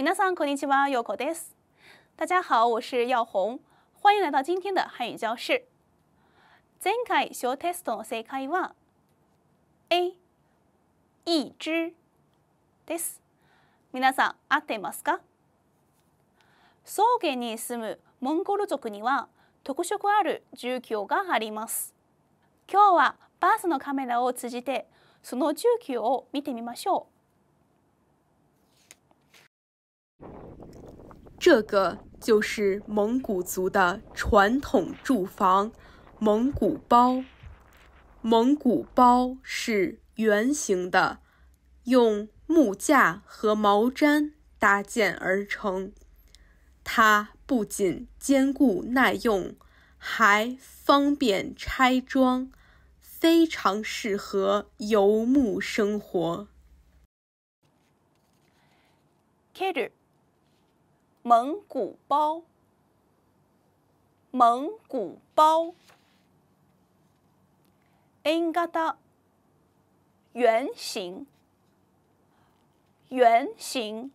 皆さんこんにちは、ようこです。大家好，我是耀红，欢迎来到今天的汉语教室。前回小テストの正解は A 一只です。なさん合っていますか？草原に住むモンゴル族には特色ある住居があります。今日はバースのカメラを通じてその住居を見てみましょう。这个就是蒙古族的传统住房——蒙古包。蒙古包是圆形的，用木架和毛毡搭建而成。它不仅坚固耐用，还方便拆装，非常适合游牧生活。蒙古包，蒙古包，恩嘎达，圆形，圆形，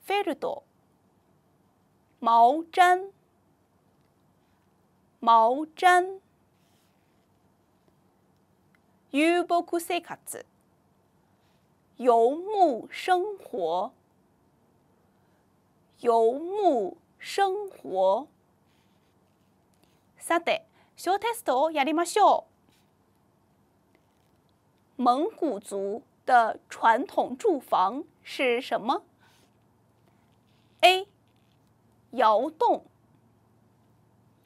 费鲁多，毛毡，毛毡，Ubo k u s a t s 游牧生活。游牧生活。三的，小 testo 亚利马秀。蒙古族的传统住房是什么？A. 窑洞。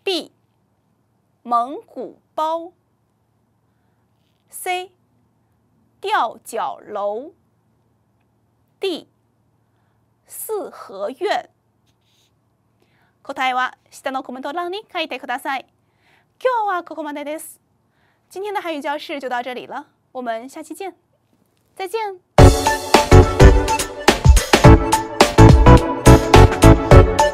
B. 蒙古包。C. 吊脚楼。D. 四合答えは下のコメント欄に書いてください。今日はここまでです。今天的韩语教室就到这里了，我们下期见，再见。